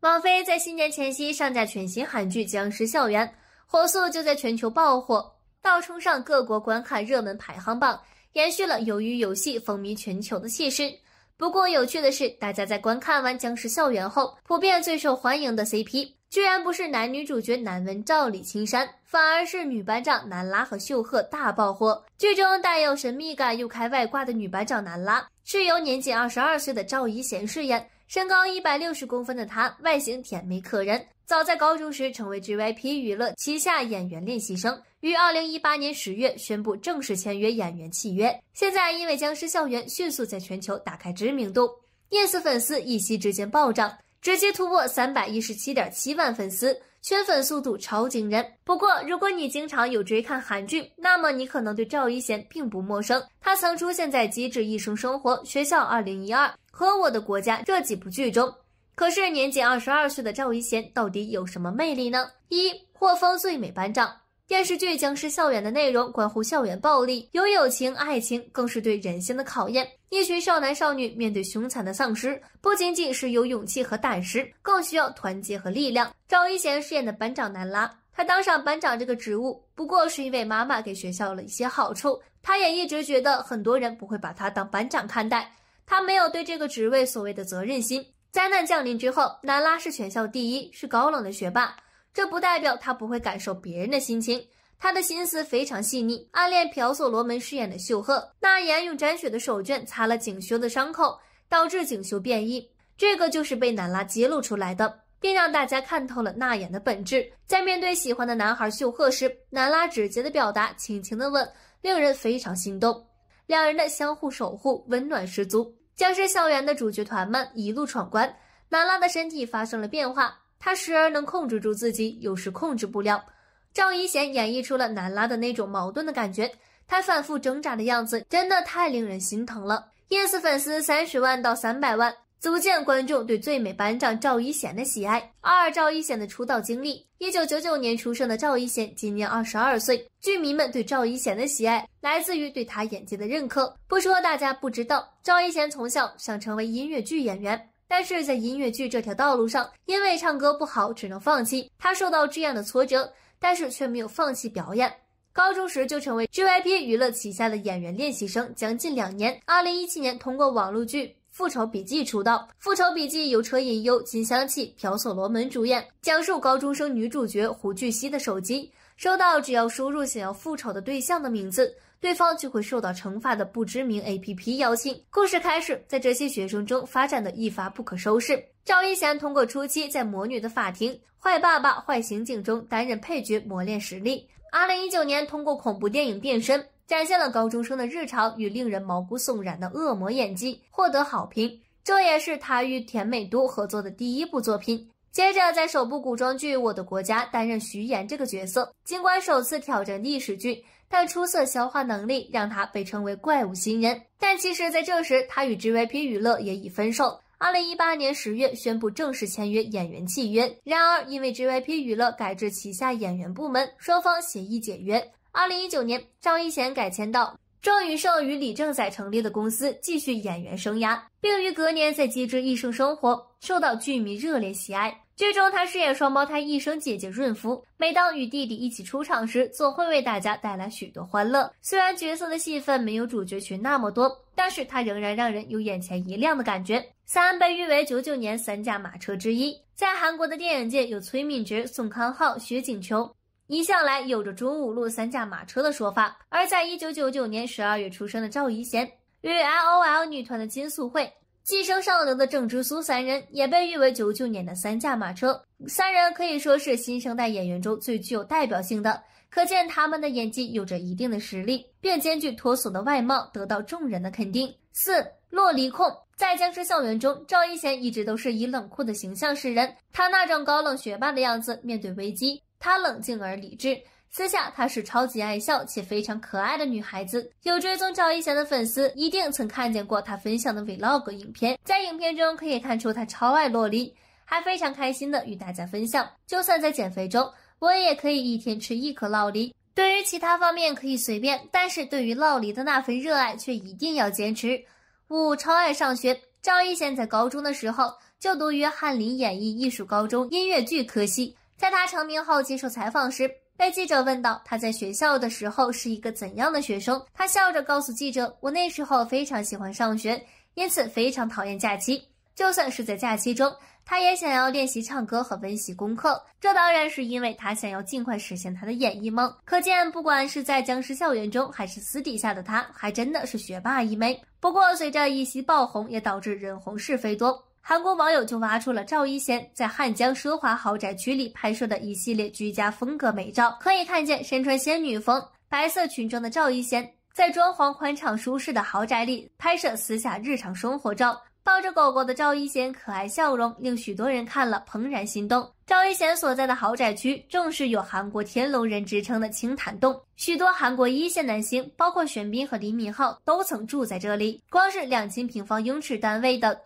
网飞在新年前夕上架全新韩剧《僵尸校园》，火速就在全球爆火，倒冲上各国观看热门排行榜，延续了鱿鱼游戏风靡全球的气势。不过有趣的是，大家在观看完《僵尸校园》后，普遍最受欢迎的 CP 居然不是男女主角南文赵李青山，反而是女班长南拉和秀赫大爆火。剧中带有神秘感又开外挂的女班长南拉，是由年仅二十二岁的赵一贤饰演。身高一百六十公分的她，外形甜美可人。早在高中时，成为 GYP 娱乐旗下演员练习生，于二零一八年十月宣布正式签约演员契约。现在因为《僵尸校园》迅速在全球打开知名度，yes 粉丝一夕之间暴涨，直接突破三百一十七点七万粉丝。圈粉速度超惊人。不过，如果你经常有追看韩剧，那么你可能对赵一贤并不陌生。他曾出现在《机智医生生活》《学校2012》和《我的国家》这几部剧中。可是，年仅二十二岁的赵一贤到底有什么魅力呢？一获封最美班长。电视剧《僵尸校园》的内容关乎校园暴力，有友情、爱情，更是对人性的考验。一群少男少女面对凶残的丧尸，不仅仅是有勇气和胆识，更需要团结和力量。赵一贤饰演的班长南拉，他当上班长这个职务，不过是因为妈妈给学校了一些好处。他也一直觉得很多人不会把他当班长看待，他没有对这个职位所谓的责任心。灾难降临之后，南拉是全校第一，是高冷的学霸。这不代表他不会感受别人的心情，他的心思非常细腻。暗恋朴索罗门饰演的秀赫，那妍用沾血的手绢擦了景修的伤口，导致景修变异，这个就是被南拉揭露出来的，并让大家看透了那妍的本质。在面对喜欢的男孩秀赫时，南拉直接的表达、轻轻的问，令人非常心动。两人的相互守护，温暖十足。僵尸校园的主角团们一路闯关，南拉的身体发生了变化。他时而能控制住自己，有时控制不了。赵一贤演绎出了南拉的那种矛盾的感觉，他反复挣扎的样子真的太令人心疼了。yes 粉丝三十万到三百万，足见观众对最美班长赵一贤的喜爱。二赵一贤的出道经历：一九九九年出生的赵一贤今年二十二岁。剧迷们对赵一贤的喜爱，来自于对他演技的认可。不说大家不知道，赵一贤从小想成为音乐剧演员。但是在音乐剧这条道路上，因为唱歌不好，只能放弃。他受到这样的挫折，但是却没有放弃表演。高中时就成为 g y p 娱乐旗下的演员练习生，将近两年。二零一七年通过网络剧《复仇笔记》出道，《复仇笔记》由车银优、金香气、朴所罗门主演，讲述高中生女主角胡俊熙的手机收到只要输入想要复仇的对象的名字。对方就会受到惩罚的不知名 A P P 邀请。故事开始在这些学生中发展的，一发不可收拾。赵一贤通过初期在《魔女的法庭》《坏爸爸》《坏刑警》中担任配角磨练实力。二零一九年，通过恐怖电影《变身》展现了高中生的日常与令人毛骨悚然的恶魔演技，获得好评。这也是他与田美都合作的第一部作品。接着，在首部古装剧《我的国家》担任徐岩这个角色，尽管首次挑战历史剧，但出色消化能力让他被称为“怪物新人”。但其实，在这时，他与 GYP 娱乐也已分手。二零一八年十月宣布正式签约演员契约，然而因为 GYP 娱乐改制旗下演员部门，双方协议解约。二零一九年，赵一贤改签到。郑宇盛与李政宰成立的公司继续演员生涯，并于隔年在《机智医生生活》受到剧迷热烈喜爱。剧中他饰演双胞胎医生姐姐润福，每当与弟弟一起出场时，总会为大家带来许多欢乐。虽然角色的戏份没有主角群那么多，但是他仍然让人有眼前一亮的感觉。三被誉为九九年三驾马车之一，在韩国的电影界有崔敏植、宋康昊、薛景琼、一向来有着“中五路三驾马车”的说法，而在一九九九年十二月出生的赵一贤，与 L O L 女团的金素慧、寄生上流的郑智苏三人，也被誉为九九年的三驾马车。三人可以说是新生代演员中最具有代表性的，可见他们的演技有着一定的实力，并兼具脱俗的外貌，得到众人的肯定。四洛璃控在《僵尸校园》中，赵一贤一直都是以冷酷的形象示人，他那种高冷学霸的样子，面对危机。她冷静而理智，私下她是超级爱笑且非常可爱的女孩子。有追踪赵一贤的粉丝一定曾看见过她分享的 vlog 影片，在影片中可以看出她超爱洛璃。还非常开心的与大家分享。就算在减肥中，我也可以一天吃一颗洛梨。对于其他方面可以随便，但是对于洛梨的那份热爱却一定要坚持。五超爱上学。赵一贤在高中的时候就读于翰林演艺艺术高中音乐剧科系。在他成名后接受采访时，被记者问到他在学校的时候是一个怎样的学生，他笑着告诉记者：“我那时候非常喜欢上学，因此非常讨厌假期。就算是在假期中，他也想要练习唱歌和温习功课。这当然是因为他想要尽快实现他的演艺梦。可见，不管是在僵尸校园中，还是私底下的他，还真的是学霸一枚。不过，随着一席爆红，也导致人红是非多。”韩国网友就挖出了赵一贤在汉江奢华豪宅区里拍摄的一系列居家风格美照。可以看见身穿仙女风白色裙装的赵一贤，在装潢宽敞舒适的豪宅里拍摄私下日常生活照，抱着狗狗的赵一贤可爱笑容令许多人看了怦然心动。赵一贤所在的豪宅区正是有韩国天龙人之称的青潭洞，许多韩国一线男星，包括玄彬和李敏镐，都曾住在这里。光是两千平方英尺单位的。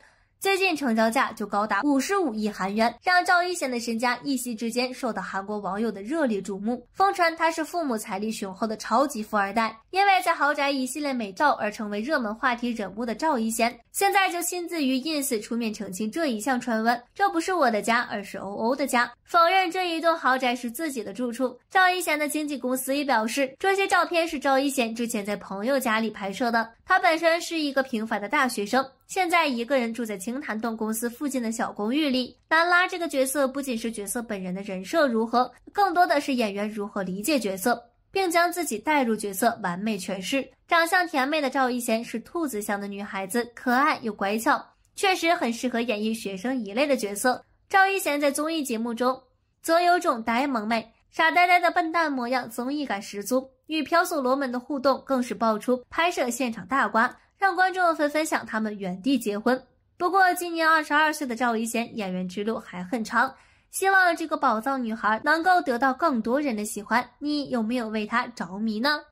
最近成交价就高达五十五亿韩元，让赵一贤的身家一夕之间受到韩国网友的热烈瞩目，疯传他是父母财力雄厚的超级富二代，因为在豪宅一系列美照而成为热门话题人物的赵一贤，现在就亲自于 ins 出面澄清这一项传闻，这不是我的家，而是欧欧的家，否认这一栋豪宅是自己的住处。赵一贤的经纪公司也表示，这些照片是赵一贤之前在朋友家里拍摄的，他本身是一个平凡的大学生。现在一个人住在青潭洞公司附近的小公寓里。南拉这个角色不仅是角色本人的人设如何，更多的是演员如何理解角色，并将自己带入角色，完美诠释。长相甜美、的赵一贤是兔子相的女孩子，可爱又乖巧，确实很适合演绎学生一类的角色。赵一贤在综艺节目中则有种呆萌妹、傻呆呆的笨蛋模样，综艺感十足。与朴素罗们的互动更是爆出拍摄现场大瓜。让观众纷纷想他们原地结婚。不过，今年二十二岁的赵一贤演员之路还很长，希望这个宝藏女孩能够得到更多人的喜欢。你有没有为她着迷呢？